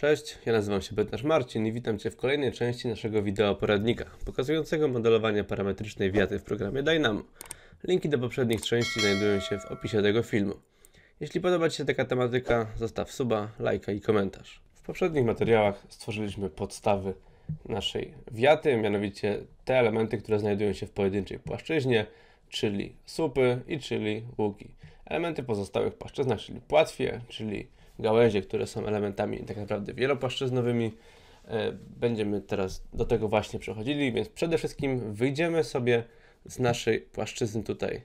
Cześć, ja nazywam się Bednarz Marcin i witam Cię w kolejnej części naszego wideo poradnika pokazującego modelowanie parametrycznej wiaty w programie Dynamo. Linki do poprzednich części znajdują się w opisie tego filmu. Jeśli podoba Ci się taka tematyka, zostaw suba, lajka i komentarz. W poprzednich materiałach stworzyliśmy podstawy naszej wiaty, mianowicie te elementy, które znajdują się w pojedynczej płaszczyźnie, czyli słupy i czyli łuki. Elementy pozostałych płaszczyznach, czyli płatwie, czyli gałęzie, które są elementami tak naprawdę wielopłaszczyznowymi. E, będziemy teraz do tego właśnie przechodzili, więc przede wszystkim wyjdziemy sobie z naszej płaszczyzny tutaj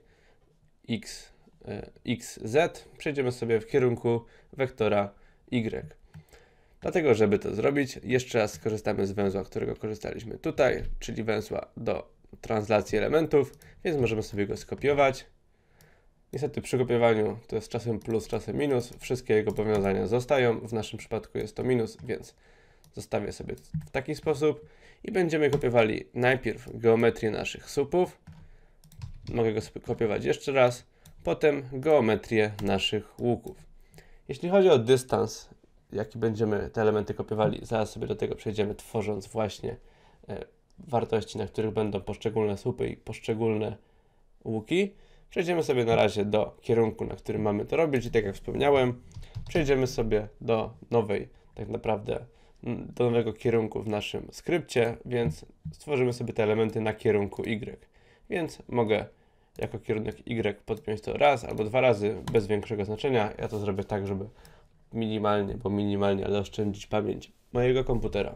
e, x, z, przejdziemy sobie w kierunku wektora y. Dlatego, żeby to zrobić, jeszcze raz skorzystamy z węzła, którego korzystaliśmy tutaj, czyli węzła do translacji elementów, więc możemy sobie go skopiować, Niestety przy kopiowaniu to jest czasem plus, czasem minus. Wszystkie jego powiązania zostają. W naszym przypadku jest to minus, więc zostawię sobie w taki sposób. I będziemy kopiowali najpierw geometrię naszych słupów. Mogę go sobie kopiować jeszcze raz. Potem geometrię naszych łuków. Jeśli chodzi o dystans, jaki będziemy te elementy kopiowali, zaraz sobie do tego przejdziemy, tworząc właśnie e, wartości, na których będą poszczególne słupy i poszczególne łuki. Przejdziemy sobie na razie do kierunku, na którym mamy to robić i tak jak wspomniałem, przejdziemy sobie do nowej, tak naprawdę do nowego kierunku w naszym skrypcie, więc stworzymy sobie te elementy na kierunku Y. Więc mogę jako kierunek Y podpiąć to raz albo dwa razy, bez większego znaczenia. Ja to zrobię tak, żeby minimalnie, bo minimalnie, ale oszczędzić pamięć mojego komputera.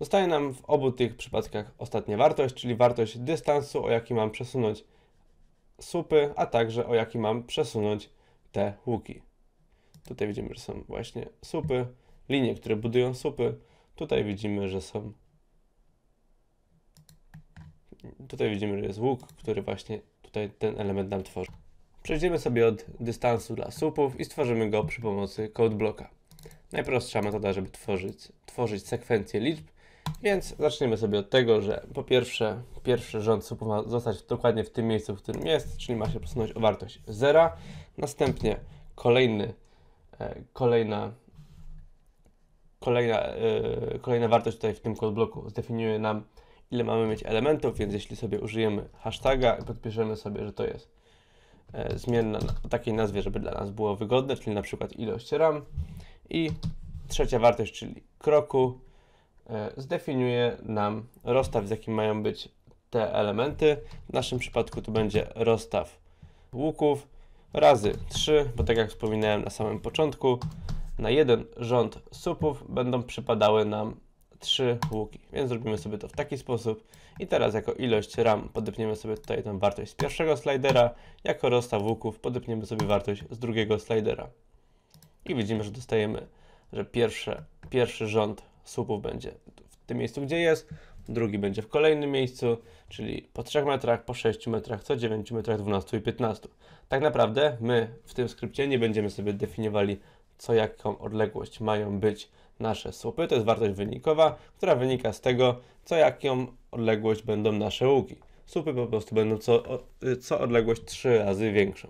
Zostaje nam w obu tych przypadkach ostatnia wartość, czyli wartość dystansu, o jaki mam przesunąć supy, a także o jaki mam przesunąć te łuki. Tutaj widzimy, że są właśnie supy, linie, które budują supy. Tutaj widzimy, że są... Tutaj widzimy, że jest łuk, który właśnie tutaj ten element nam tworzy. Przejdziemy sobie od dystansu dla słupów i stworzymy go przy pomocy code bloka. Najprostsza metoda, żeby tworzyć, tworzyć sekwencję liczb więc zaczniemy sobie od tego, że po pierwsze, pierwszy rząd ma zostać dokładnie w tym miejscu, w którym jest, czyli ma się posunąć o wartość zera. Następnie kolejny, e, kolejna, kolejna, e, kolejna wartość tutaj w tym kod bloku zdefiniuje nam, ile mamy mieć elementów, więc jeśli sobie użyjemy hashtaga i podpiszemy sobie, że to jest e, zmienna o takiej nazwie, żeby dla nas było wygodne, czyli na przykład ilość RAM i trzecia wartość, czyli kroku, E, zdefiniuje nam rozstaw, z jakim mają być te elementy. W naszym przypadku to będzie rozstaw łuków razy 3, bo tak jak wspominałem na samym początku, na jeden rząd słupów będą przypadały nam 3 łuki, więc zrobimy sobie to w taki sposób. I teraz jako ilość ram podepniemy sobie tutaj tę wartość z pierwszego slidera, jako rozstaw łuków podepniemy sobie wartość z drugiego slidera. I widzimy, że dostajemy, że pierwsze, pierwszy rząd słupów będzie w tym miejscu, gdzie jest, drugi będzie w kolejnym miejscu, czyli po 3 metrach, po 6 metrach, co 9 metrach, 12 i 15. Tak naprawdę my w tym skrypcie nie będziemy sobie definiowali, co jaką odległość mają być nasze słupy. To jest wartość wynikowa, która wynika z tego, co jaką odległość będą nasze łuki. Słupy po prostu będą co, co odległość 3 razy większą.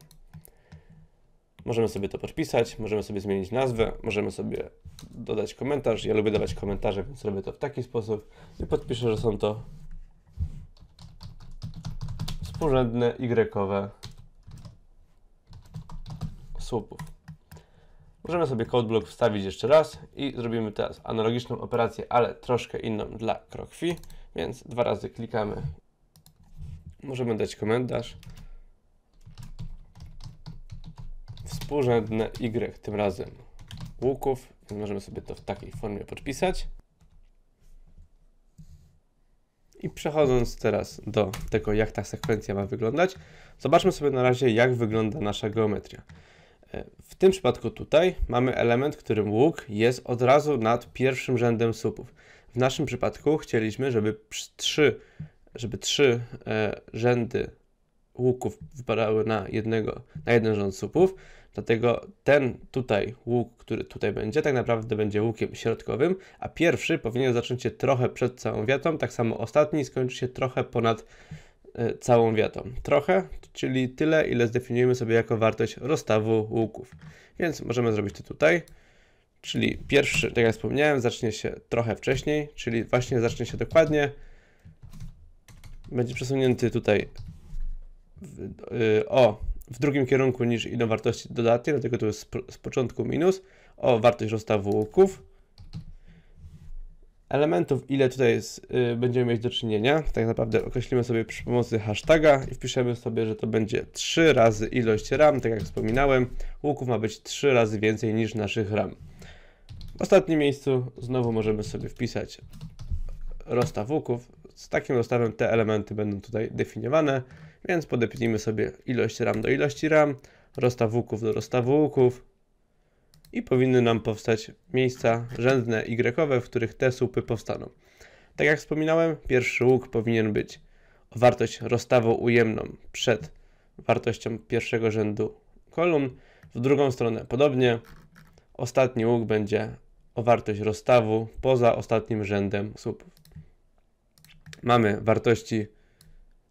Możemy sobie to podpisać, możemy sobie zmienić nazwę, możemy sobie dodać komentarz. Ja lubię dawać komentarze, więc robię to w taki sposób i podpiszę, że są to współrzędne y kowe słupów. Możemy sobie block wstawić jeszcze raz i zrobimy teraz analogiczną operację, ale troszkę inną dla krokwi, więc dwa razy klikamy. Możemy dać komentarz dwurzędne Y tym razem łuków, więc możemy sobie to w takiej formie podpisać. I przechodząc teraz do tego, jak ta sekwencja ma wyglądać, zobaczmy sobie na razie, jak wygląda nasza geometria. E, w tym przypadku tutaj mamy element, którym łuk jest od razu nad pierwszym rzędem słupów. W naszym przypadku chcieliśmy, żeby trzy, żeby trzy e, rzędy łuków wypadały na, jednego, na jeden rząd słupów, Dlatego ten tutaj łuk, który tutaj będzie, tak naprawdę będzie łukiem środkowym, a pierwszy powinien zacząć się trochę przed całą wiatą, tak samo ostatni skończy się trochę ponad e, całą wiatą. Trochę, czyli tyle, ile zdefiniujemy sobie jako wartość rozstawu łuków. Więc możemy zrobić to tutaj. Czyli pierwszy, tak jak wspomniałem, zacznie się trochę wcześniej, czyli właśnie zacznie się dokładnie. Będzie przesunięty tutaj w, yy, o w drugim kierunku niż idą wartości dodatnie, dlatego to jest z początku minus. O, wartość rozstawu łuków. Elementów, ile tutaj jest, yy, będziemy mieć do czynienia, tak naprawdę określimy sobie przy pomocy hashtaga i wpiszemy sobie, że to będzie 3 razy ilość ram, tak jak wspominałem, łuków ma być 3 razy więcej niż naszych ram. W ostatnim miejscu znowu możemy sobie wpisać rozstaw łuków. Z takim rozstawem te elementy będą tutaj definiowane. Więc podepnijmy sobie ilość RAM do ilości RAM, rozstawuków do rozstawuków i powinny nam powstać miejsca rzędne Y, w których te słupy powstaną. Tak jak wspominałem, pierwszy łuk powinien być o wartość rozstawu ujemną przed wartością pierwszego rzędu kolumn. W drugą stronę podobnie. Ostatni łuk będzie o wartość rozstawu poza ostatnim rzędem słupów. Mamy wartości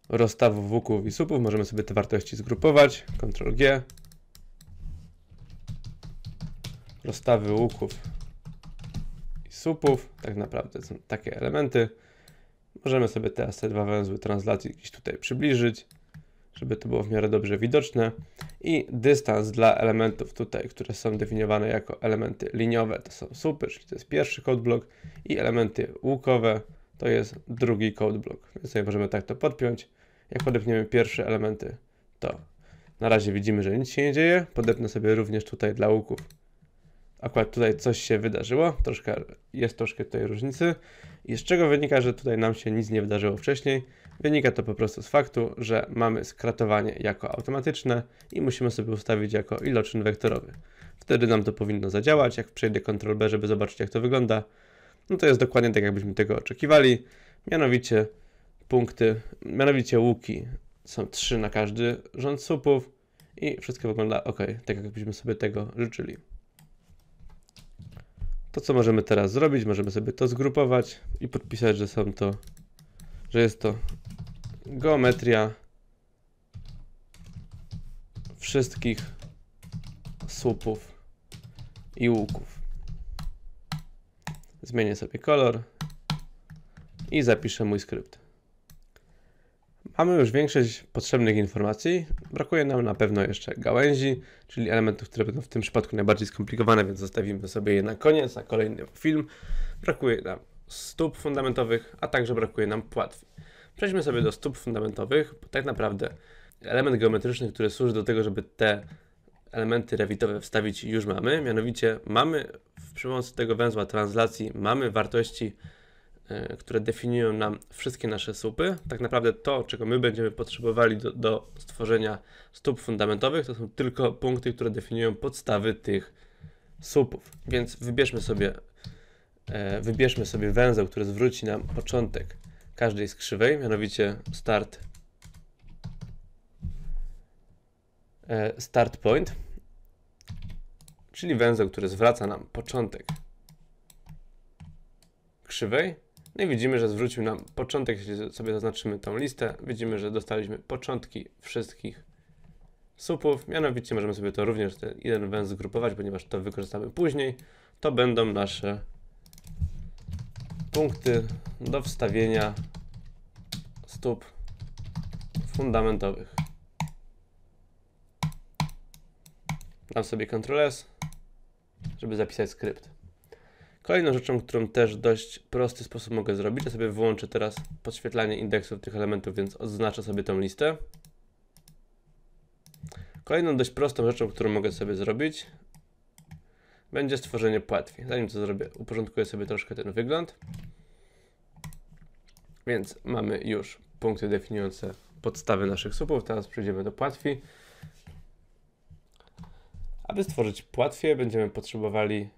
rozstawu włóków i słupów Możemy sobie te wartości zgrupować. Ctrl G. Rozstawy łuków i słupów Tak naprawdę są takie elementy. Możemy sobie teraz te dwa węzły translacji gdzieś tutaj przybliżyć, żeby to było w miarę dobrze widoczne. I dystans dla elementów tutaj, które są definiowane jako elementy liniowe, to są słupy czyli to jest pierwszy code block i elementy łukowe, to jest drugi code block. Więc tutaj możemy tak to podpiąć jak podepniemy pierwsze elementy. To. Na razie widzimy, że nic się nie dzieje. Podepnę sobie również tutaj dla łuków. Akurat tutaj coś się wydarzyło, troszkę, jest troszkę tutaj różnicy. I z czego wynika, że tutaj nam się nic nie wydarzyło wcześniej? Wynika to po prostu z faktu, że mamy skratowanie jako automatyczne i musimy sobie ustawić jako iloczyn wektorowy. Wtedy nam to powinno zadziałać. Jak przejdę Ctrl B, żeby zobaczyć jak to wygląda, no to jest dokładnie tak, jakbyśmy tego oczekiwali. Mianowicie punkty, mianowicie łuki. Są trzy na każdy rząd słupów i wszystko wygląda ok, tak jakbyśmy sobie tego życzyli. To co możemy teraz zrobić, możemy sobie to zgrupować i podpisać, że są to, że jest to geometria wszystkich słupów i łuków. Zmienię sobie kolor i zapiszę mój skrypt. Mamy już większość potrzebnych informacji, brakuje nam na pewno jeszcze gałęzi, czyli elementów, które będą w tym przypadku najbardziej skomplikowane, więc zostawimy sobie je na koniec, na kolejny film. Brakuje nam stóp fundamentowych, a także brakuje nam płatwi. Przejdźmy sobie do stóp fundamentowych, bo tak naprawdę element geometryczny, który służy do tego, żeby te elementy rewitowe wstawić już mamy, mianowicie mamy przy pomocy tego węzła translacji mamy wartości E, które definiują nam wszystkie nasze słupy. Tak naprawdę to, czego my będziemy potrzebowali do, do stworzenia stóp fundamentowych, to są tylko punkty, które definiują podstawy tych słupów. Więc wybierzmy sobie, e, wybierzmy sobie węzeł, który zwróci nam początek każdej skrzywej, mianowicie start, e, start point, czyli węzeł, który zwraca nam początek krzywej no i widzimy, że zwrócił nam początek, jeśli sobie zaznaczymy tą listę, widzimy, że dostaliśmy początki wszystkich supów, mianowicie możemy sobie to również ten jeden węzeł zgrupować, ponieważ to wykorzystamy później. To będą nasze punkty do wstawienia stóp fundamentowych. Dam sobie Ctrl S, żeby zapisać skrypt. Kolejną rzeczą, którą też dość prosty sposób mogę zrobić, to sobie wyłączę teraz podświetlanie indeksów tych elementów, więc odznaczę sobie tą listę. Kolejną dość prostą rzeczą, którą mogę sobie zrobić, będzie stworzenie płatwi. Zanim to zrobię, uporządkuję sobie troszkę ten wygląd. Więc mamy już punkty definiujące podstawy naszych słupów. Teraz przejdziemy do płatwi. Aby stworzyć płatwie, będziemy potrzebowali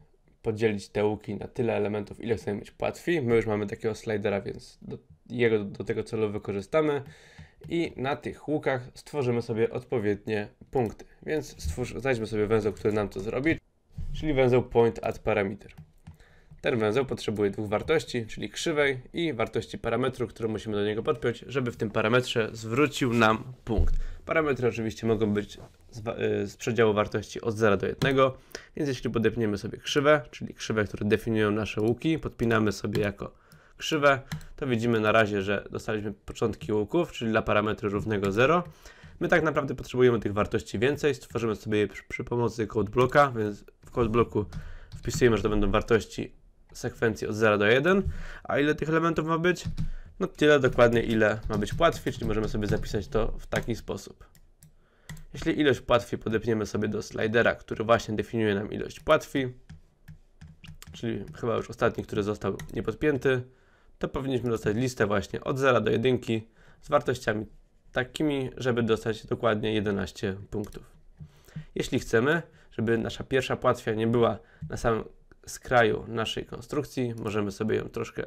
podzielić te łuki na tyle elementów, ile chcemy mieć płatwi. My już mamy takiego slidera, więc do, jego do, tego celu wykorzystamy i na tych łukach stworzymy sobie odpowiednie punkty. Więc stwórz, znajdźmy sobie węzeł, który nam to zrobi, czyli węzeł point at parameter. Ten węzeł potrzebuje dwóch wartości, czyli krzywej i wartości parametru, którą musimy do niego podpiąć, żeby w tym parametrze zwrócił nam punkt. Parametry oczywiście mogą być z, y, z przedziału wartości od 0 do 1, więc jeśli podepniemy sobie krzywę, czyli krzywe, które definiują nasze łuki, podpinamy sobie jako krzywę, to widzimy na razie, że dostaliśmy początki łuków, czyli dla parametru równego 0. My tak naprawdę potrzebujemy tych wartości więcej, stworzymy sobie je przy, przy pomocy code bloka, więc w code bloku wpisujemy, że to będą wartości sekwencji od 0 do 1. A ile tych elementów ma być? No tyle dokładnie, ile ma być płatwi, czyli możemy sobie zapisać to w taki sposób. Jeśli ilość płatwi podepniemy sobie do slidera, który właśnie definiuje nam ilość płatwi, czyli chyba już ostatni, który został niepodpięty, to powinniśmy dostać listę właśnie od 0 do 1 z wartościami takimi, żeby dostać dokładnie 11 punktów. Jeśli chcemy, żeby nasza pierwsza płatwia nie była na samym z kraju naszej konstrukcji. Możemy sobie ją troszkę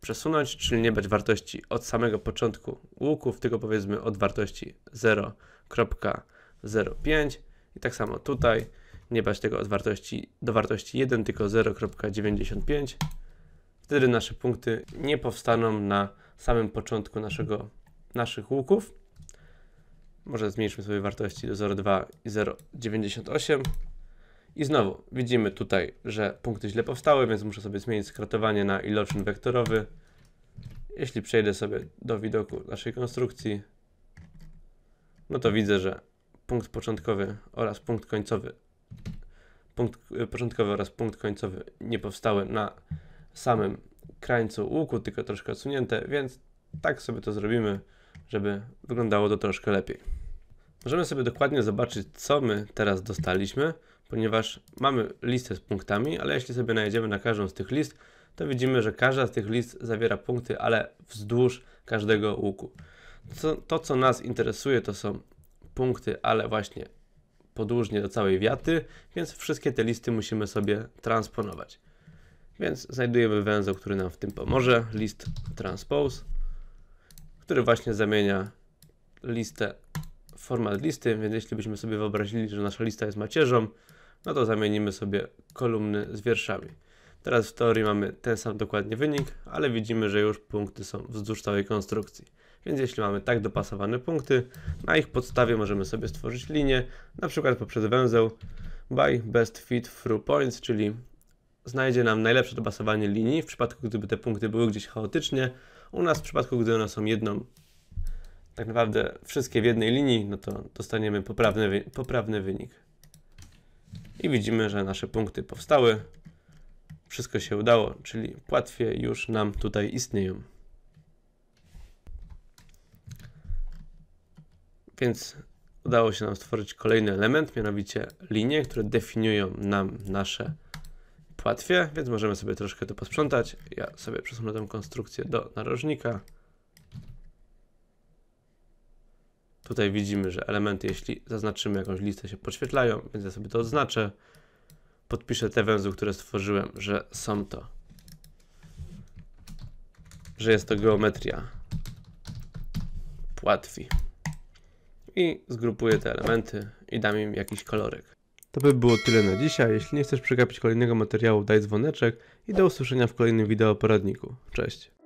przesunąć, czyli nie brać wartości od samego początku łuków, tylko powiedzmy od wartości 0.05 i tak samo tutaj nie brać tego od wartości do wartości 1, tylko 0.95. Wtedy nasze punkty nie powstaną na samym początku naszego, naszych łuków. Może zmniejszymy sobie wartości do 0,2 i 0,98. I znowu widzimy tutaj, że punkty źle powstały, więc muszę sobie zmienić skratowanie na iloczyn wektorowy. Jeśli przejdę sobie do widoku naszej konstrukcji, no to widzę, że punkt początkowy oraz punkt końcowy punkt y, początkowy oraz punkt końcowy nie powstały na samym krańcu łuku, tylko troszkę odsunięte, więc tak sobie to zrobimy, żeby wyglądało to troszkę lepiej. Możemy sobie dokładnie zobaczyć, co my teraz dostaliśmy ponieważ mamy listę z punktami, ale jeśli sobie najedziemy na każdą z tych list, to widzimy, że każda z tych list zawiera punkty, ale wzdłuż każdego łuku. To, to co nas interesuje, to są punkty, ale właśnie podłużnie do całej wiaty, więc wszystkie te listy musimy sobie transponować. Więc znajdujemy węzeł, który nam w tym pomoże, list transpose, który właśnie zamienia listę w format listy, więc jeśli byśmy sobie wyobrazili, że nasza lista jest macierzą, no to zamienimy sobie kolumny z wierszami. Teraz w teorii mamy ten sam dokładnie wynik, ale widzimy, że już punkty są wzdłuż całej konstrukcji. Więc jeśli mamy tak dopasowane punkty, na ich podstawie możemy sobie stworzyć linię, na przykład poprzez węzeł by best fit through points, czyli znajdzie nam najlepsze dopasowanie linii w przypadku, gdyby te punkty były gdzieś chaotycznie. U nas w przypadku, gdy one są jedną, tak naprawdę wszystkie w jednej linii, no to dostaniemy poprawny, poprawny wynik i widzimy, że nasze punkty powstały. Wszystko się udało, czyli płatwie już nam tutaj istnieją. Więc udało się nam stworzyć kolejny element, mianowicie linie, które definiują nam nasze płatwie, więc możemy sobie troszkę to posprzątać. Ja sobie przesunę tę konstrukcję do narożnika. Tutaj widzimy, że elementy, jeśli zaznaczymy jakąś listę, się podświetlają, więc ja sobie to odznaczę. Podpiszę te węzły, które stworzyłem, że są to, że jest to geometria płatwi. I zgrupuję te elementy i dam im jakiś kolorek. To by było tyle na dzisiaj. Jeśli nie chcesz przegapić kolejnego materiału, daj dzwoneczek i do usłyszenia w kolejnym wideo poradniku. Cześć!